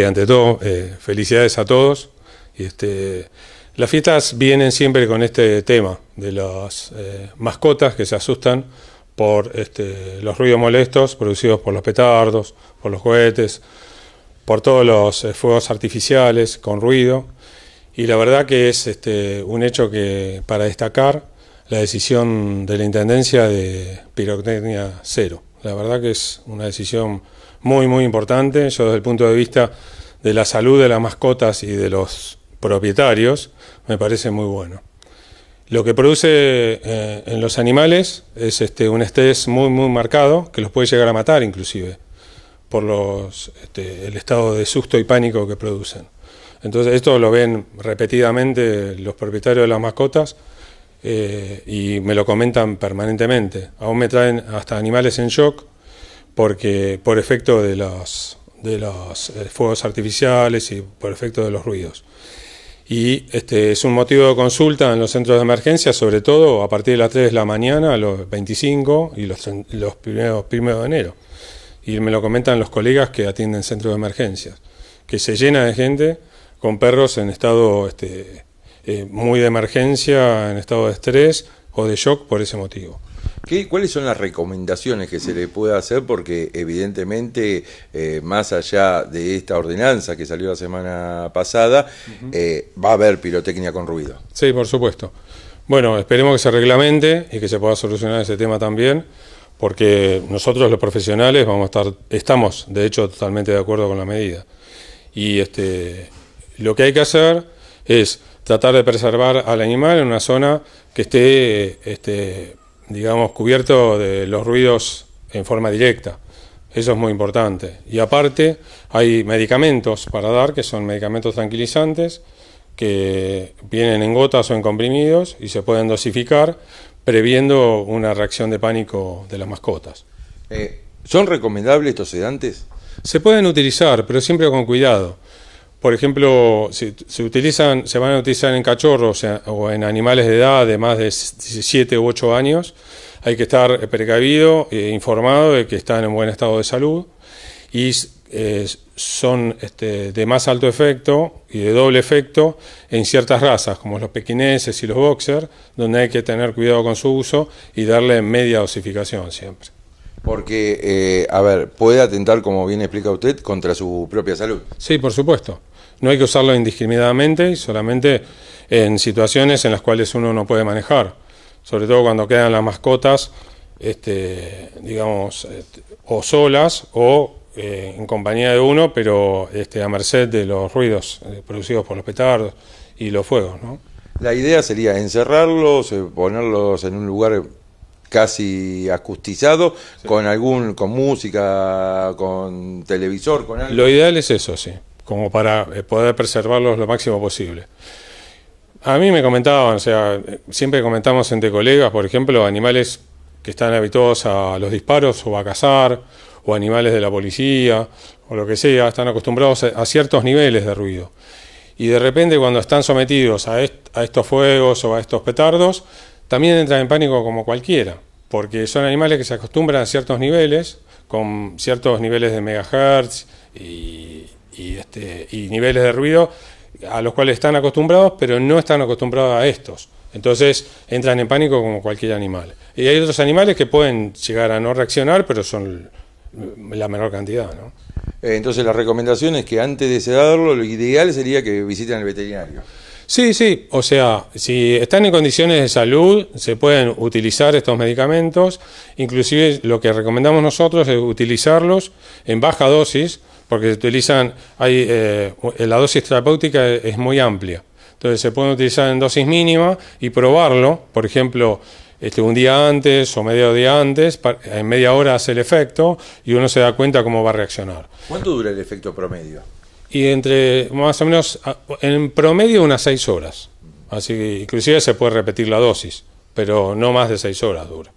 ante todo, eh, felicidades a todos. Este, las fiestas vienen siempre con este tema de las eh, mascotas que se asustan por este, los ruidos molestos producidos por los petardos, por los cohetes, por todos los eh, fuegos artificiales con ruido. Y la verdad que es este, un hecho que para destacar la decisión de la Intendencia de pirotecnia cero. La verdad que es una decisión muy, muy importante. Yo desde el punto de vista de la salud de las mascotas y de los propietarios, me parece muy bueno. Lo que produce eh, en los animales es este, un estrés muy, muy marcado que los puede llegar a matar inclusive por los, este, el estado de susto y pánico que producen. Entonces esto lo ven repetidamente los propietarios de las mascotas eh, y me lo comentan permanentemente. Aún me traen hasta animales en shock porque por efecto de los, de los eh, fuegos artificiales y por efecto de los ruidos. Y este es un motivo de consulta en los centros de emergencia, sobre todo a partir de las 3 de la mañana, a los 25 y los, los primeros, primeros de enero. Y me lo comentan los colegas que atienden centros de emergencias, que se llena de gente con perros en estado este, eh, muy de emergencia, en estado de estrés o de shock por ese motivo. ¿Cuáles son las recomendaciones que se le puede hacer? Porque evidentemente, eh, más allá de esta ordenanza que salió la semana pasada, eh, va a haber pirotecnia con ruido. Sí, por supuesto. Bueno, esperemos que se reglamente y que se pueda solucionar ese tema también, porque nosotros los profesionales vamos a estar, estamos de hecho totalmente de acuerdo con la medida. Y este, lo que hay que hacer es tratar de preservar al animal en una zona que esté, este, digamos, cubierto de los ruidos en forma directa. Eso es muy importante. Y aparte hay medicamentos para dar, que son medicamentos tranquilizantes, que vienen en gotas o en comprimidos y se pueden dosificar previendo una reacción de pánico de las mascotas. Eh, ¿Son recomendables estos sedantes? Se pueden utilizar, pero siempre con cuidado por ejemplo, si se, utilizan, se van a utilizar en cachorros o en animales de edad de más de 7 u 8 años, hay que estar precavido e informado de que están en buen estado de salud y eh, son este, de más alto efecto y de doble efecto en ciertas razas, como los pequineses y los boxers, donde hay que tener cuidado con su uso y darle media dosificación siempre. Porque, eh, a ver, puede atentar, como bien explica usted, contra su propia salud. Sí, por supuesto. No hay que usarlo indiscriminadamente y solamente en situaciones en las cuales uno no puede manejar, sobre todo cuando quedan las mascotas, este, digamos, este, o solas o eh, en compañía de uno, pero este, a merced de los ruidos eh, producidos por los petardos y los fuegos. ¿no? La idea sería encerrarlos, eh, ponerlos en un lugar casi acustizado, con algún, con música, con televisor, con algo. Lo ideal es eso, sí como para eh, poder preservarlos lo máximo posible. A mí me comentaban, o sea, siempre comentamos entre colegas, por ejemplo, animales que están habituados a los disparos o a cazar, o animales de la policía, o lo que sea, están acostumbrados a ciertos niveles de ruido. Y de repente cuando están sometidos a, estos fuegos o a estos petardos, también entran en pánico como cualquiera, porque son animales que se acostumbran a ciertos niveles, con ciertos niveles de megahertz y este, y, niveles de ruido a los cuales están acostumbrados, pero no están acostumbrados a estos. Entonces entran en pánico como cualquier animal. Y hay otros animales que pueden llegar a no reaccionar, pero son la menor cantidad. Eh, entonces la recomendación es que antes de sedarlo, lo ideal sería que visiten al veterinario. Sí, sí, o sea, si están en condiciones de salud, se pueden utilizar estos medicamentos, inclusive lo que recomendamos nosotros es utilizarlos en baja dosis, porque se utilizan, hay, eh, eh, la dosis terapéutica es muy amplia. Entonces se pueden utilizar en dosis mínima y probarlo, por ejemplo, este, un día antes o medio día antes, en media hora hace el efecto y uno se da cuenta cómo va a reaccionar. ¿Cuánto dura el efecto promedio? Y entre más o menos, en promedio unas seis horas. Así que inclusive se puede repetir la dosis, pero no más de seis horas dura.